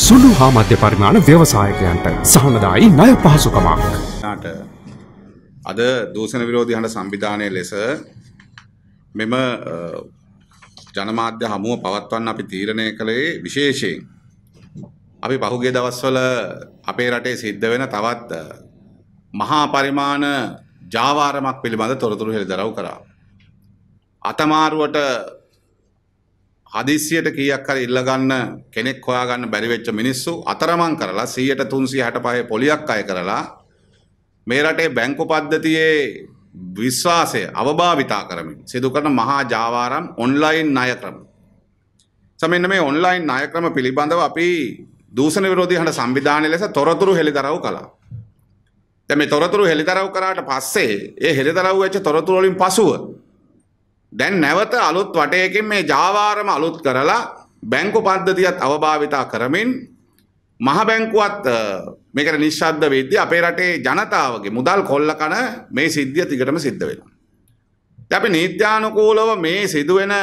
සුළු හා මධ්‍ය පරිමාණ ව්‍යවසායකයන්ට සහනදායි ණය පහසුකමක්. නාට අද දූෂණ විරෝධී හඬ සංවිධානයේ ලෙස මෙම ජනමාධ්‍ය හමුව පවත්වන්න අපි තීරණය කළේ විශේෂයෙන් අපි පහුගිය දවස්වල අපේ රටේ සිද්ධ වෙන තවත් මහා පරිමාණ ජාවාරමක් පිළිබඳ තොරතුරු හෙළිදරව් කරා. අතමාරුවට හදිසියට කීයක් හරි ඉල්ලගන්න කෙනෙක් හොයාගන්න බැරි වෙච්ච මිනිස්සු අතරමං කරලා 100ට 365 පොලියක් අය කරලා මේ රටේ බැංකු පද්ධතියේ විශ්වාසය අවභාවිතා කරමින් සිදු කරන මහා ජාවාරම් ඔන්ලයින් ණය ක්‍රම. සමෙන්න මේ ඔන්ලයින් ණය ක්‍රම පිළිබඳව අපි දූෂණ විරෝධී හඬ සංවිධානය ලෙස තොරතුරු හෙළිදරව් කළා. දැන් මේ තොරතුරු හෙළිදරව් කරාට පස්සේ ඒ හෙළිදරව් වෙච්ච තොරතුරු වලින් පසුව දැන් නැවත අලුත් වටයකින් මේ ජාවාරම අලුත් කරලා බැංකු පද්ධතියත් අවභාවිතා කරමින් මහ බැංකුවත් මේකට නිශ්ශබ්ද වෙද්දී අපේ රටේ ජනතාවගේ මුදල් කොල්ල කන මේ සිද්ධිය තිකටම සිද්ධ වෙනවා. දැන් අපි නීත්‍යානුකූලව මේ සිදුවෙන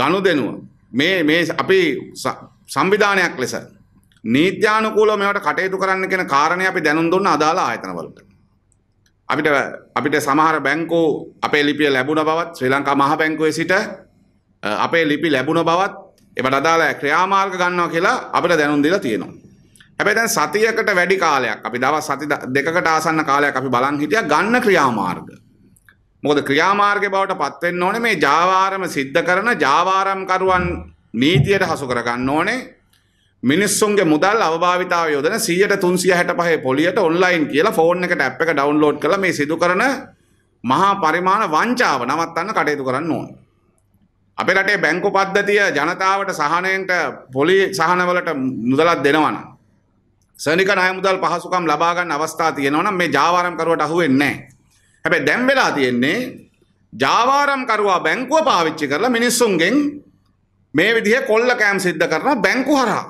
ගනුදෙනුව මේ මේ අපි සංවිධානයක් ලෙස නීත්‍යානුකූලව මේවට කටයුතු කරන්න කියන කාරණේ අපි දැනුම් දුන්න අදාළ ආයතන වලට. අපිට අපිට සමහර බැංකෝ අපේ ලිපිය ලැබුණ බවත් ශ්‍රී ලංකා මහ බැංකුවේ සිට අපේ ලිපි ලැබුණ බවත් ඒවට අදාළ ක්‍රියාමාර්ග ගන්නවා කියලා අපිට දැනුම් දීලා තියෙනවා. හැබැයි දැන් සතියකට වැඩි කාලයක් අපි දවස් සති දෙකකට ආසන්න කාලයක් අපි බලන් හිටියා ගන්න ක්‍රියාමාර්ග. මොකද ක්‍රියාමාර්ගය බවට පත් වෙන්න ඕනේ මේ ජාවාරම සිද්ධ කරන ජාවාරම් කරුවන් නීතියට හසු කර ගන්න ඕනේ. මිනිස්සුන්ගේ මුදල් අවභාවිතාව යොදන සීයට තුන්සිය හැට පහේ පොලියට ඔන්ලයින් කියලා ෆෝන් එකට ඇප් එක ඩවුන්ලෝඩ් කළ මේ සිදු කරන මහා පරිමාණ වංචාව නවත්තන්න කටයුතු කරන්න ඕන. අපේ රටේ බැංකු පද්ධතිය ජනතාවට සහනයෙන්ට පොලි සහනවලට මුදලක් දෙනවන. සනික නයමුදල් පහසුකම් ලබාගන්න අවස්ථා තියෙනවනම් මේ ජාවාරම් කරුවට අහුවෙන්නේ නැහැ. හැබැයි දැන් වෙලා තියෙන්නේ ජාවාරම් කරුවා බැංකුව පාවිච්චි කරලා මිනිස්සුන්ගෙන් මේ විදිහ කොල්ල කෑම් සිද්ධ කරන බැංකු හරහා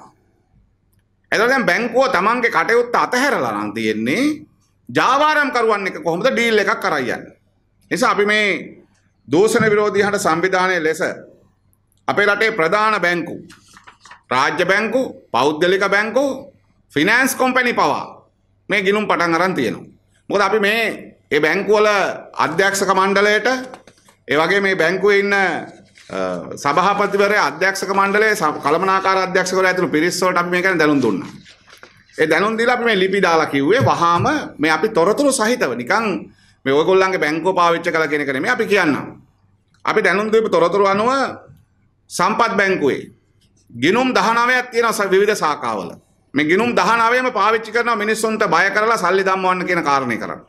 එතකොට දැන් බැංකුව තමන්ගේ කටයුත්ත අතහැරලා නම් තියෙන්නේ ජාවාරම්කරුවන් එක කොහොමද ඩීල් එකක් කරයි යන්නේ. නිසා අපි මේ දූෂණ විරෝධී හඬ සංවිධානයේ ලෙස අපේ රටේ ප්‍රධාන බැංකු රාජ්‍ය බැංකු පෞද්ගලික බැංකු ෆිනෑන්ස් කොම්පැනි පවා මේ ගිනුම් පටන් අරන් තියෙනවා. මොකද අපි මේ ඒ බැංකුවල අධ්‍යක්ෂක මණ්ඩලයට ඒ වගේ මේ බැංකුවේ ඉන්න සභාපතිවරයා අධ්‍යක්ෂක මණ්ඩලයේ කළමනාකාර අධ්‍යක්ෂකවරයා ඇතුළු පිරිස් වලට අපි මේ ගැන දැනුම් දුන්නා. ඒ දැනුම් දීලා අපි මේ ලිපි දාලා කිව්වේ වහාම මේ අපි තොරතුරු සහිතව නිකන් මේ ඔයගොල්ලන්ගේ බැංකුව පාවිච්චි කළා කියන එක නෙමෙයි අපි කියන්නම්. අපි දැනුම් දීපු තොරතුරු අනුව සම්පත් බැංකුවේ ගිනුම් 19ක් තියෙනවා විවිධ සාකාවල. මේ ගිනුම් 19ම පාවිච්චි කරන මිනිස්සුන්ට බය කරලා සල්ලි දම්වන්න කියන කාරණේ කරන්නේ.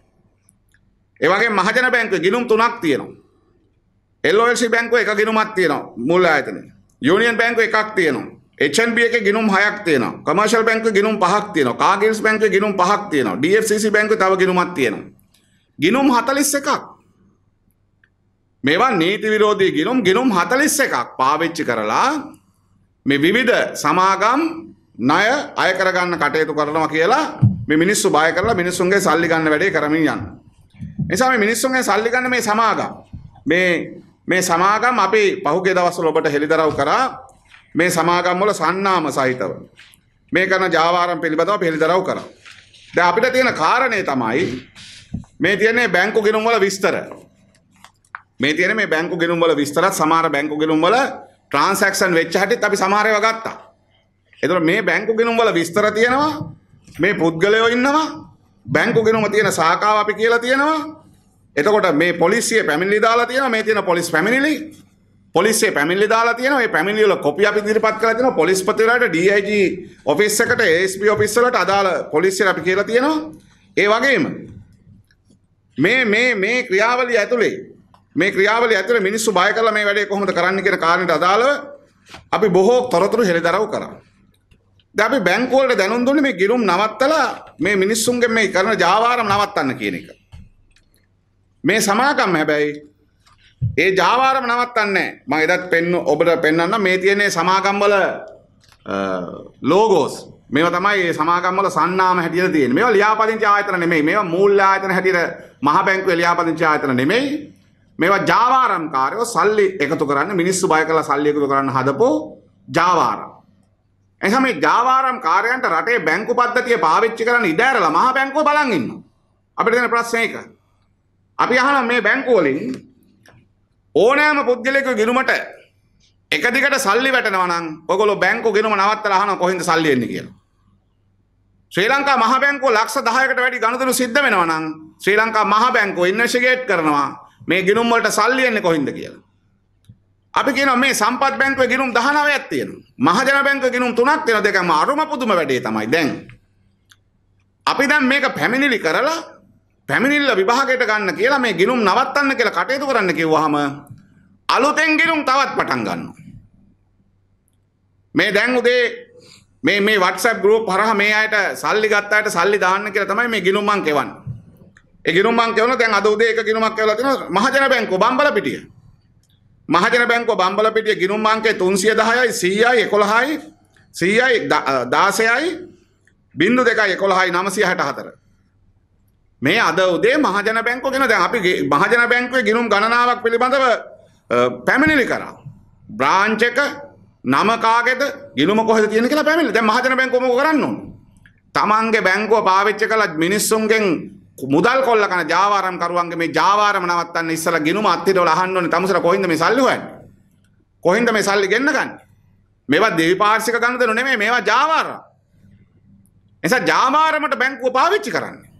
ඒ වගේම මහජන බැංකුවේ ගිනුම් 3ක් තියෙනවා. එල්ෝල්සි බැංකුව එක ගිනුමක් තියෙනවා මුල් ආයතනයේ. යුනියන් බැංකුව එකක් තියෙනවා. HNB එකේ ගිණුම් 6ක් තියෙනවා. කොමර්ෂල් බැංකුවේ ගිණුම් 5ක් තියෙනවා. කාගිල්ස් බැංකුවේ ගිණුම් 5ක් තියෙනවා. DFCC බැංකුවේ තව ගිණුමක් තියෙනවා. ගිණුම් 41ක්. මේවා නීති විරෝධී ගිණුම් ගිණුම් 41ක් පාවිච්චි කරලා මේ විවිධ සමාගම් ණය අය කරගන්න කටයුතු කරනවා කියලා මේ මිනිස්සු බය කරලා මිනිස්සුන්ගේ සල්ලි ගන්න වැඩේ කරමින් යනවා. නිසා මේ මිනිස්සුන්ගේ සල්ලි ගන්න මේ සමාගම් මේ මේ සමාගම් අපි පහුගේ දවස්වල ඔබට හෙළිදරව් කරා මේ සමාගම් වල සන්නාම සහිතව මේ කරන ජාවාරම් පිළිබඳව අපි හෙළිදරව් කරා. දැන් අපිට තියෙන කාරණේ තමයි මේ තියෙන්නේ බැංකු ගිණුම් වල විස්තර. මේ තියෙන මේ බැංකු ගිණුම් වල විස්තරත් සමහර බැංකු ගිණුම් වල ට්‍රාන්සැක්ෂන් වෙච්ච හැටිත් අපි සමහර ඒවා ගත්තා. ඒතකොට මේ බැංකු ගිණුම් වල විස්තර තියෙනවා මේ පුද්ගලයෝ ඉන්නවා බැංකු ගිණුම තියෙන සාකාව අපි කියලා තියෙනවා එතකොට මේ පොලිසිය පැමිණිලි දාලා තියෙනවා මේ තියෙන පොලිස් පැමිණිලි පොලිසිය පැමිණිලි දාලා තියෙනවා මේ පැමිණිලි වල කොපි අපි ඉදිරිපත් කරලා තියෙනවා පොලිස්පතිලාට DIG ඔෆිස් එකට ASP ඔෆිස් වලට අදාළ පොලිසියට අපි කියලා තියෙනවා ඒ වගේම මේ මේ මේ ක්‍රියාවලිය ඇතුලේ මේ ක්‍රියාවලිය ඇතුලේ මිනිස්සු බය කරලා මේ වැඩේ කොහොමද කරන්න කියන කාරණයට අදාළව අපි බොහෝ තොරතුරු හෙළිදරව් කරා දැන් අපි බැංකුවලට දැනුම් දුන්නේ මේ ගිණුම් නවත්තලා මේ මිනිස්සුන්ගේ මේ කරන ජාවාරම නවත්තන්න කියන එක මේ සමාගම් හැබැයි ඒ ජාවාරම නවත්තන්නේ මම එදත් පෙන්න ඔබට පෙන්වන්න මේ තියෙන සමාගම් වල ලෝගෝස් මේවා තමයි මේ සමාගම් වල සන්නාම හැටියට තියෙන්නේ. මේවා ලියාපදිංචි ආයතන නෙමෙයි. මේවා මූල්‍ය ආයතන හැටියට මහ බැංකුවේ ලියාපදිංචි ආයතන නෙමෙයි. මේවා ජාවාරම් කාර්යෝ සල්ලි එකතු කරන්න මිනිස්සු බය කරලා සල්ලි එකතු කරන්න හදපෝ ජාවාරම්. එනිසා මේ ජාවාරම් කාර්යයන්ට රටේ බැංකු පද්ධතිය පාවිච්චි කරන්න ඉඩ ඇරලා මහ බැංකුව බලන් ඉන්නවා. අපිට තියෙන ප්‍රශ්නේ ඒකයි. අපි අහන මේ බැංකුවලින් ඕනෑම පුද්ගලයෙකු ගිනුමට එක දිගට සල්ලි වැටෙනවා නම් ඔයගොල්ලෝ බැංකු ගිනුම නවත්තලා අහනවා කොහෙන්ද සල්ලි එන්නේ කියලා. ශ්‍රී ලංකා මහ බැංකුව ලක්ෂ 10කට වැඩි ගනුදෙනු සිද්ධ වෙනවා නම් ශ්‍රී ලංකා මහ බැංකුව ඉන්වෙස්ටිගේට් කරනවා මේ ගිනුම් වලට සල්ලි එන්නේ කොහින්ද කියලා. අපි කියනවා මේ සම්පත් බැංකුවේ ගිනුම් 19ක් තියෙනවා. මහජන බැංකුවේ ගිනුම් 3ක් තියෙනවා. දෙකම අරුම පුදුම වැඩේ තමයි දැන්. අපි දැන් මේක පැමිණිලි කරලා පැමිණිල්ල විභාගයට ගන්න කියලා මේ ගිනුම් නවත්තන්න කියලා කටයුතු කරන්න කිව්වහම අලුතෙන් ගිනුම් තවත් පටන් ගන්නවා. මේ දැන් උදේ මේ මේ WhatsApp group හරහා මේ අයට සල්ලි ගත්ත අයට සල්ලි දාන්න කියලා තමයි මේ ගිනුම් මං කෙවන්නේ. ඒ ගිනුම් මං කෙවන දැන් අද උදේ එක ගිනුමක් කෙවලා තිනවා මහජන බැංකුව බම්බල පිටිය. මහජන බැංකුව බම්බල පිටිය ගිනුම් අංකය 310යි 100යි 11යි 100යි 16යි 02යි 964 මේ අද උදේ මහජන බැංකුව ගැන දැන් අපි මහජන බැංකුවේ ගිණුම් ගණනාවක් පිළිබඳව පැමිණිලි කරා. බ්‍රාන්ච් එක නම කාගේද ගිණුම කොහෙද තියෙන කියලා පැමිණිලි. දැන් මහජන බැංකුව මොකද කරන්න ඕන? තමන්ගේ බැංකුව පාවිච්චි කළ මිනිස්සුන්ගෙන් මුදල් කොල්ල කන ජාවාරම් කරුවන්ගේ මේ ජාවාරම නවත්තන්න ඉස්සලා ගිණුම අත්තිට වල අහන්න ඕනේ තමුසර කොහින්ද මේ සල්ලි හොයන්නේ? කොහින්ද මේ සල්ලි ගෙන්න ගන්නේ? මේවා දෙවිපාර්ශික ගනුදෙනු නෙමෙයි මේවා ජාවාරම්. එනිසා ජාවාරමට බැංකුව පාවිච්චි කරන්නේ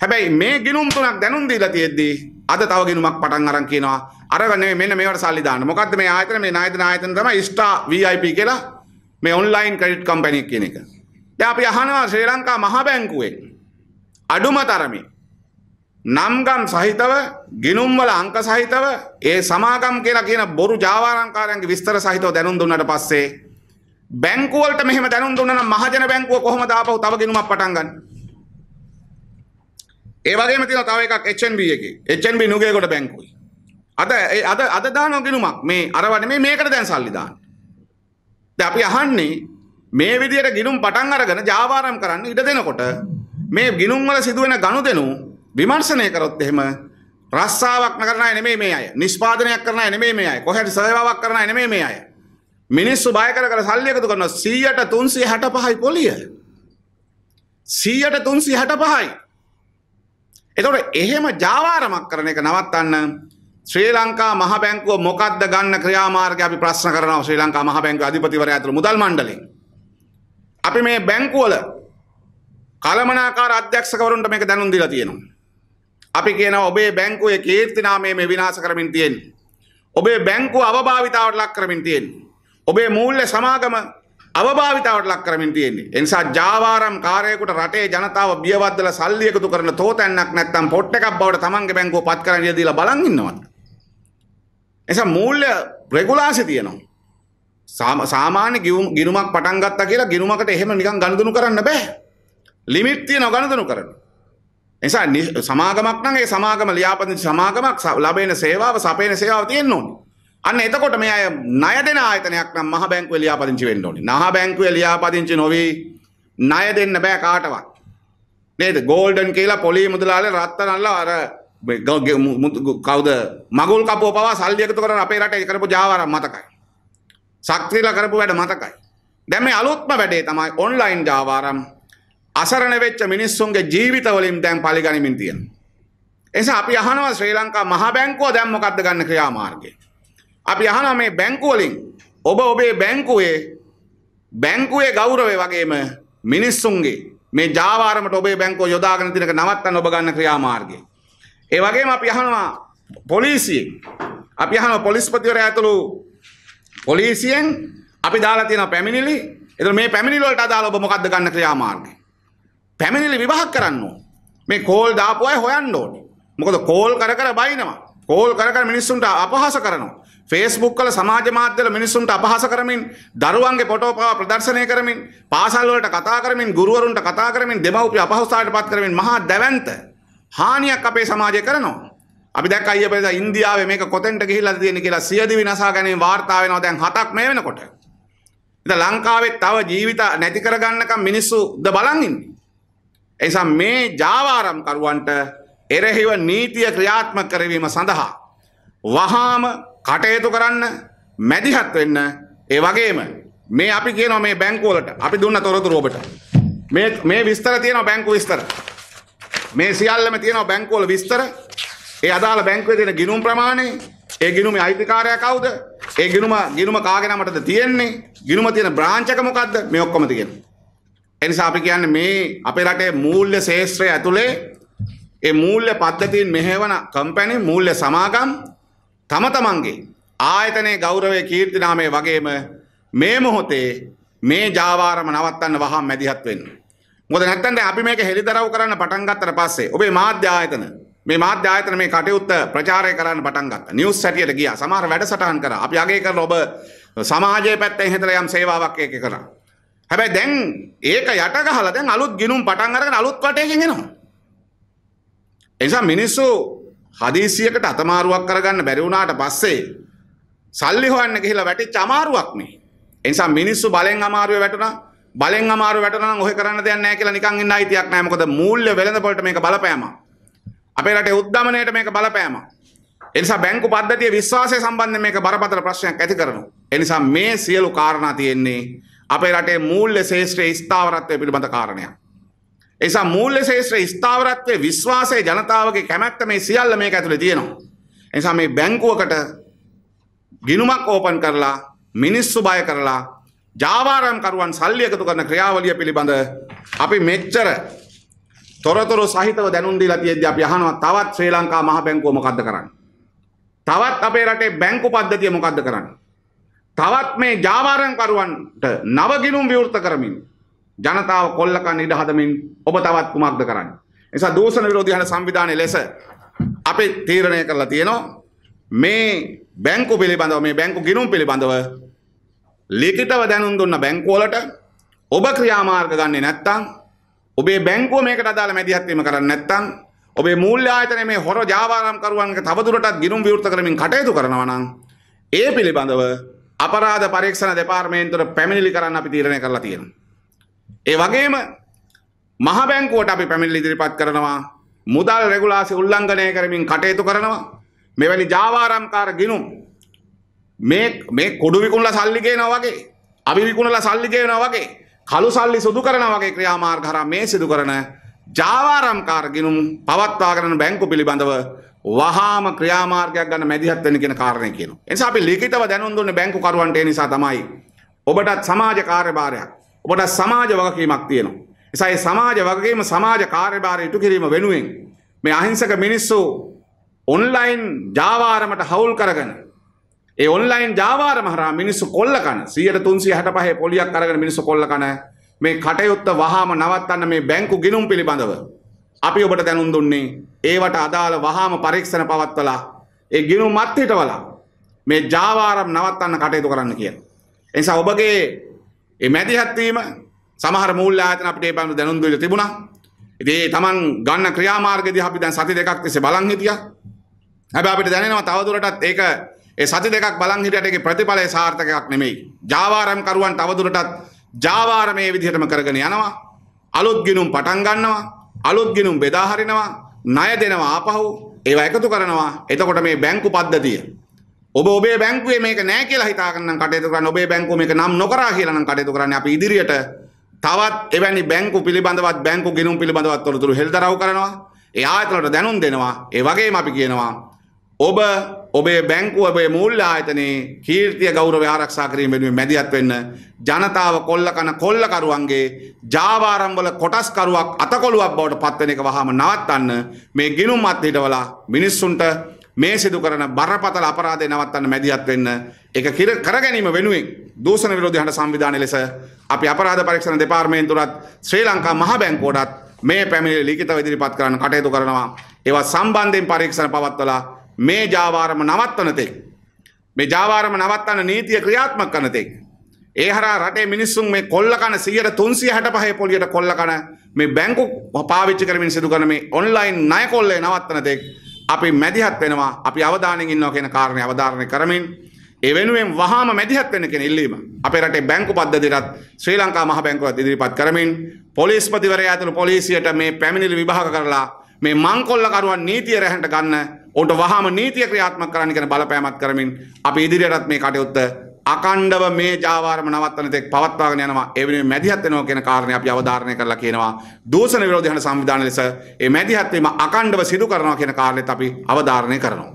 හැබැයි මේ ගිනුම් තුනක් දැනුම් දීලා තියෙද්දී අද තව ගිනුමක් පටන් අරන් කියනවා අර නෙමෙයි මෙන්න මේවට සල්ලි දාන්න. මොකද්ද මේ ආයතන මේ නායතන ආයතන තමයි ස්ටා VIP කියලා මේ ඔන්ලයින් ක්‍රෙඩිට් කම්පැනි එක කියන එක. දැන් අපි අහනවා ශ්‍රී ලංකා මහා බැංකුවේ අඩුම තරමේ නම්ගම් සහිතව ගිනුම් වල අංක සහිතව ඒ සමාගම් කියලා කියන බොරු ජාවාරම්කාරයන්ගේ විස්තර සහිතව දැනුම් දුන්නාට පස්සේ බැංකුවලට මෙහෙම දැනුම් දුන්නා නම් මහජන බැංකුව කොහොමද ආපහු තව ගිනුමක් පටන් ගන්නේ? ඒවගේ මතින තව එකක් එචන්බ එක එචන්බ නුගේකොට බැංකුයි අද අද අද දානෝ ගෙනුමක් මේ අරවට මේ මේකට දැන් සල්ලිදාන් ද අපි අහන්නේ මේ විදියට ගිනුම් පටන් අරගෙන ජාවාරම් කරන්න ඉඩ දෙනකොට මේ ගිනුම් වල සිදුවෙන ගනුදෙනු විමර්ශනය කරොත් එහෙම රස්සාවක් කරන අය නෙමෙයි මේ අය නිෂ්පාදනයක් කරන අය නෙමෙයි මේ අය කොහෙට සේවාවක් කරන අය නෙමෙයි මේ අය මිනිස්සු බය කර කර සල්ලි එකතු කරනවා 100ට 365යි පොලිය 100ට 365යි එතකොට එහෙම ජාවාරමක් කරන එක නවත්තන්න ශ්‍රී ලංකා මහ බැංකුව මොකද්ද ගන්න ක්‍රියාමාර්ගය අපි ප්‍රශ්න කරනවා ශ්‍රී ලංකා මහ බැංකුව අධිපතිවරයා ඇතුළු මුදල් මණ්ඩලයෙන්. අපි මේ බැංකුවල කළමනාකාර අධ්‍යක්ෂකවරුන්ට මේක දැනුම් දීලා තියෙනවා. අපි කියනවා ඔබේ බැංකුවේ කීර්ති නාමය මේ විනාශ කරමින් තියෙන්නේ. ඔබේ බැංකුව අවභාවිතාවට ලක් කරමින් තියෙන්නේ. ඔබේ මූල්‍ය සමාගම අවභාවිතාවට ලක් කරමින් තියෙන්නේ. එනිසා ජාවාරම් කාර්යයකට රටේ ජනතාව බියවද්දලා සල්ලි එකතු කරන තෝතැන්නක් නැත්තම් පොට් එකක් බවට තමන්ගේ බැංකුව පත් කරන් ඉඳලා බලන් ඉන්නවා. එනිසා මූල්‍ය රෙගුලාසි තියෙනවා. සාමාන්‍ය ගිණුමක් පටන් ගත්තා කියලා ගිණුමකට එහෙම නිකන් ගනුදෙනු කරන්න බෑ. ලිමිට් තියෙනවා ගනුදෙනු කරන්න. එනිසා සමාගමක් නම් ඒ සමාගම ලියාපදිංචි සමාගමක් ලැබෙන සේවාව සපේන සේවාව තියෙන්න ඕනේ. අන්න එතකොට මේ අය ණය දෙන ආයතනයක් නම් මහ බැංකුවේ ලියාපදිංචි වෙන්න ඕනේ. නහ බැංකුවේ ලියාපදිංචි නොවි ණය දෙන්න බෑ කාටවත්. නේද? ගෝල්ඩන් කියලා පොලී මුදලාලේ රත්තරන්ලා අර කවුද මගුල් කපුව පවා සල්ලි එකතු කරන අපේ රටේ කරපු ජාවාරම් මතකයි. ශක්තිලා කරපු වැඩ මතකයි. දැන් මේ අලුත්ම වැඩේ තමයි ඔන්ලයින් ජාවාරම් අසරණ වෙච්ච මිනිස්සුන්ගේ ජීවිතවලින් දැන් පරිගණමින් තියෙනවා. එනිසා අපි අහනවා ශ්‍රී ලංකා මහ බැංකුව දැන් මොකක්ද ගන්න ක්‍රියාමාර්ගය? අපි අහන මේ බැංකුවලින් ඔබ ඔබේ බැංකුවේ බැංකුවේ ගෞරවය වගේම මිනිස්සුන්ගේ මේ ජාවාරමට ඔබේ බැංකෝ යොදාගෙන තිනක නවත්තන්න ඔබ ගන්න ක්‍රියාමාර්ගය. ඒ වගේම අපි අහනවා පොලිසියෙන් අපි අහනවා පොලිස්පතිවරයා ඇතුළු පොලිසියෙන් අපි දාලා තියෙනවා පැමිණිලි. එතකොට මේ පැමිණිලි වලට අදාළ ඔබ මොකද්ද ගන්න ක්‍රියාමාර්ගය? පැමිණිලි විභාග කරන්න ඕන. මේ කෝල් දාපු අය හොයන්න ඕනේ. මොකද කෝල් කර කර බයිනවා. කෝල් කර කර මිනිස්සුන්ට අපහාස කරනවා. ෆේස්බුක් වල සමාජ මාධ්‍යවල මිනිස්සුන්ට අපහාස කරමින් දරුවන්ගේ ෆොටෝ පවා ප්‍රදර්ශනය කරමින් පාසල් වලට කතා කරමින් ගුරුවරුන්ට කතා කරමින් දෙමව්පිය අපහසුතාවයට පත් කරමින් මහා දැවැන්ත හානියක් අපේ සමාජය කරනවා. අපි දැක්ක අයිය පෙරේද ඉන්දියාවේ මේක කොතෙන්ට ගිහිල්ලාද තියෙන්නේ කියලා සියදිවි නසා ගැනීම වාර්තා වෙනවා දැන් හතක් මේ වෙනකොට. ඉතින් ලංකාවේ තව ජීවිත නැති කරගන්නකම් මිනිස්සුද බලන් ඉන්නේ. ඒ නිසා මේ ජාවාරම් කරුවන්ට එරෙහිව නීතිය ක්‍රියාත්මක කරවීම සඳහා වහාම කටයුතු කරන්න මැදිහත් වෙන්න ඒ වගේම මේ අපි කියනවා මේ බැංකුවලට අපි දුන්න තොරතුරු ඔබට මේ මේ විස්තර තියෙනවා බැංකු විස්තර මේ සියල්ලම තියෙනවා බැංකුවල විස්තර ඒ අදාළ බැංකුවේ තියෙන ගිණුම් ප්‍රමාණය ඒ ගිණුමේ අයිතිකාරයා කවුද ඒ ගිණුම ගිණුම කාගේ නමටද තියෙන්නේ ගිණුම තියෙන බ්‍රාන්ච් එක මොකද්ද මේ ඔක්කොම තියෙනවා ඒ නිසා අපි කියන්නේ මේ අපේ රටේ මූල්‍ය ශේෂ්ත්‍රය ඇතුලේ ඒ මූල්‍ය පද්ධතියින් මෙහෙවන කම්පැනි මූල්‍ය සමාගම් තම තමන්ගේ ආයතනයේ ගෞරවය කීර්තිනාමය වගේම මේ මොහොතේ මේ ජාවාරම නවත්තන්න වහම් මැදිහත් වෙන්න. මොකද නැත්තම් දැන් අපි මේක හෙළිදරව් කරන්න පටන් ගත්තට පස්සේ ඔබේ මාධ්‍ය ආයතන මේ මාධ්‍ය ආයතන මේ කටයුත්ත ප්‍රචාරය කරන්න පටන් ගත්තා. නිවුස් හැටියට ගියා. සමහර වැඩසටහන් කරා. අපි අගය කරන ඔබ සමාජයේ පැත්තෙන් හිතලා යම් සේවාවක් ඒක කරා. හැබැයි දැන් ඒක යට ගහලා දැන් අලුත් ගිනුම් පටන් අරගෙන අලුත් වටයකින් එනවා. එනිසා මිනිස්සු හදීසියකට අතමාරුවක් කරගන්න බැරි වුණාට පස්සේ සල්ලි හොයන්න ගිහිලා වැටිච්ච අමාරුවක් මේ. ඒ නිසා මිනිස්සු බලෙන් අමාරුවේ වැටුණා. බලෙන් අමාරුව වැටුණා නම් ඔහෙ කරන්න දෙයක් නැහැ කියලා නිකන් ඉන්න අයිතියක් නැහැ. මොකද මූල්‍ය වෙළඳපොළට මේක බලපෑමක්. අපේ රටේ උද්දමනයට මේක බලපෑමක්. ඒ නිසා බැංකු පද්ධතිය විශ්වාසය සම්බන්ධයෙන් මේක බරපතල ප්‍රශ්නයක් ඇති කරනවා. ඒ නිසා මේ සියලු කාරණා තියෙන්නේ අපේ රටේ මූල්‍ය ශේෂ්ත්‍රයේ ස්ථාවරත්වය පිළිබඳ කාරණයක්. එසා මූල්‍ය ශේෂත්‍ර ස්ථාවරත්වය විශ්වාසය ජනතාවගේ කැමැත්ත මේ සියල්ල මේක ඇතුළ තියෙනවා. එසා මේ බැංකුවකට ගිනුමක් ඕපන් කරලා මිනිස්සු බය කරලා ජාවාරම්කරුවන් සල්ලි එකතු කරන ක්‍රියාවලිය පිළිබඳ අපි මෙච්චර තොරතුරු සහිතව දැනුම් දීලා තියෙද්දි අපි අහනවා තවත් ශ්‍රී ලංකා මහ බැංකුව මොකද්ද කරන්නේ? තවත් අපේ රටේ බැංකු පද්ධතිය මොකද්ද කරන්නේ? තවත් මේ ජාවාරම්කරුවන්ට නව ගිනුම් විවෘත කරමින් ජනතාව කොල්ලකන් ඉඩ හදමින් ඔබ තවත් කුමක්ද කරන්නේ. නිසා දූෂණ විරෝධී හන සංවිධානයේ ලෙස අපි තීරණය කරලා තියෙනවා මේ බැංකු පිළිබඳව මේ බැංකු ගිණුම් පිළිබඳව ලිඛිතව දැනුම් දුන්න බැංකුවලට ඔබ ක්‍රියාමාර්ග ගන්නේ නැත්නම් ඔබේ බැංකුව මේකට අදාළ මැදිහත් වීම කරන්නේ නැත්නම් ඔබේ මූල්‍ය ආයතනයේ මේ හොර ජාවාරම් කරුවන්ක තවදුරටත් ගිණුම් විවෘත කරමින් කටයුතු කරනවා නම් ඒ පිළිබඳව අපරාධ පරීක්ෂණ දෙපාර්තමේන්තුවට පැමිණිලි කරන්න අපි තීරණය කරලා තියෙනවා ඒ වගේම මහබැංකුවට අපි පැමිණිලි ඉදිරිපත් කරනවා මුදල් රෙගුලාසි උල්ලංඝනය කරමින් කටයුතු කරනවා මෙවැනි ජාවාරම්කාර ගිනුම් මේ මේ කොඩු විකුණලා සල්ලි ගේනවා වගේ අවි විකුණලා සල්ලි ගේනවා වගේ කළු සල්ලි සුදු කරනවා වගේ ක්‍රියාමාර්ග හරහා මේ සිදු කරන ජාවාරම්කාර ගිනුම් පවත්වාගෙන බැංකු පිළිබඳව වහාම ක්‍රියාමාර්ගයක් ගන්න මැදිහත් වෙන්න කියන කාරණේ කියනවා. එනිසා අපි ලිඛිතව දැනුම් දුන්නේ බැංකු කරුවන්ට ඒ නිසා තමයි ඔබටත් සමාජ කාර්යභාරයක් ඔබට සමාජ වගකීමක් තියෙනවා. එසයි සමාජ වගකීම සමාජ කාර්යභාරය ඉටු කිරීම වෙනුවෙන් මේ අහිංසක මිනිස්සු ඔන්ලයින් ජාවාරමට හවුල් කරගෙන ඒ ඔන්ලයින් ජාවාරම හරහා මිනිස්සු කොල්ල කන 365 පොලියක් අරගෙන මිනිස්සු කොල්ල කන මේ කටයුත්ත වහාම නවත්තන්න මේ බැංකු ගිණුම් පිළිබඳව අපි ඔබට දැනුම් දුන්නේ ඒවට අදාළ වහාම පරීක්ෂණ පවත්වලා ඒ ගිණුම් මත් හිටවලා මේ ජාවාරම් නවත්තන්න කටයුතු කරන්න කියලා. එනිසා ඔබගේ ඒ මැදිහත් වීම සමහර මූල්‍ය ආයතන අපිට ඒ බඳු දැනුම් දෙවිලා තිබුණා. ඉතින් ඒ Taman ගන්න ක්‍රියාමාර්ගයේදී අපි දැන් සති දෙකක් තිස්සේ බලන් හිටියා. හැබැයි අපිට දැනෙනවා තවදුරටත් ඒක ඒ සති දෙකක් බලන් හිටියට ඒකේ ප්‍රතිඵලය සාර්ථකයක් නෙමෙයි. ජාවාරම් කරුවන් තවදුරටත් ජාවාරමේ විදිහටම කරගෙන යනවා. අලුත් ගිනුම් පටන් ගන්නවා. අලුත් ගිනුම් බෙදා හරිනවා. ණය දෙනවා ආපහු ඒවා එකතු කරනවා. එතකොට මේ බැංකු පද්ධතිය ඔබ ඔබේ බැංකුවේ මේක නෑ කියලා හිතාගෙන නම් කටයුතු කරන්න ඔබේ බැංකුව මේක නම් නොකරා කියලා නම් කටයුතු කරන්නේ අපි ඉදිරියට තවත් එවැනි බැංකු පිළිබඳවත් බැංකු ගෙනුම් පිළිබඳවත් තොරතුරු හෙළිදරව් කරනවා ඒ ආයතනවලට දැනුම් දෙනවා ඒ වගේම අපි කියනවා ඔබ ඔබේ බැංකුව ඔබේ මූල්‍ය ආයතනයේ කීර්තිය ගෞරවය ආරක්ෂා කිරීම වෙනුවෙන් මැදිහත් වෙන්න ජනතාව කොල්ල කන කොල්ලකරුවන්ගේ ජාවාරම්වල කොටස්කරුවක් අතකොළුවක් බවට පත්වෙන එක වහාම නවත්තන්න මේ ගිනුම් අත් හිටවලා මිනිස්සුන්ට මේ සිදු කරන බරපතල අපරාධය නවත්තන්න මැදිහත් වෙන්න ඒක කර ගැනීම වෙනුවෙන් දූෂණ විරෝධී හඬ සංවිධානය ලෙස අපි අපරාධ පරීක්ෂණ දෙපාර්තමේන්තුවත් ශ්‍රී ලංකා මහ බැංකුවටත් මේ පැමිණිලි ලිඛිතව ඉදිරිපත් කරන්න කටයුතු කරනවා. ඒවා සම්බන්ධයෙන් පරීක්ෂණ පවත්වලා මේ ජාවාරම නවත්තන තෙක් මේ ජාවාරම නවත්තන නීතිය ක්‍රියාත්මක කරන තෙක් ඒ හරහා රටේ මිනිස්සුන් මේ කොල්ලකන 365 පොලියට කොල්ලකන මේ බැංකු පාවිච්චි කරමින් සිදු කරන මේ ඔන්ලයින් ණය කොල්ලේ නවත්තන තෙක් අපි මැදිහත් වෙනවා අපි අවධානයෙන් ඉන්නවා කියන කාරණය අවධාරණය කරමින් ඒ වෙනුවෙන් වහාම මැදිහත් වෙන්න කියන ඉල්ලීම අපේ රටේ බැංකු පද්ධතියටත් ශ්‍රී ලංකා මහ බැංකුවත් ඉදිරිපත් කරමින් පොලිස්පතිවරයා ඇතුළු පොලිසියට මේ පැමිණිලි විභාග කරලා මේ මංකොල්ල කරුවන් නීතිය රැහැන්ට ගන්න ඔවුන්ට වහාම නීතිය ක්‍රියාත්මක කරන්න කියන බලපෑමක් කරමින් අපි ඉදිරියටත් මේ කටයුත්ත අකණ්ඩව මේ ජාවාරම නවත්තන තෙක් පවත්වාගෙන යනවා ඒ වෙනුවෙන් මැදිහත් වෙනවා කියන කාරණේ අපි අවධාරණය කරලා කියනවා දූෂණ විරෝධී හන සංවිධාන ලෙස මේ මැදිහත් වීම අකණ්ඩව සිදු කරනවා කියන කාරණේත් අපි අවධාරණය කරනවා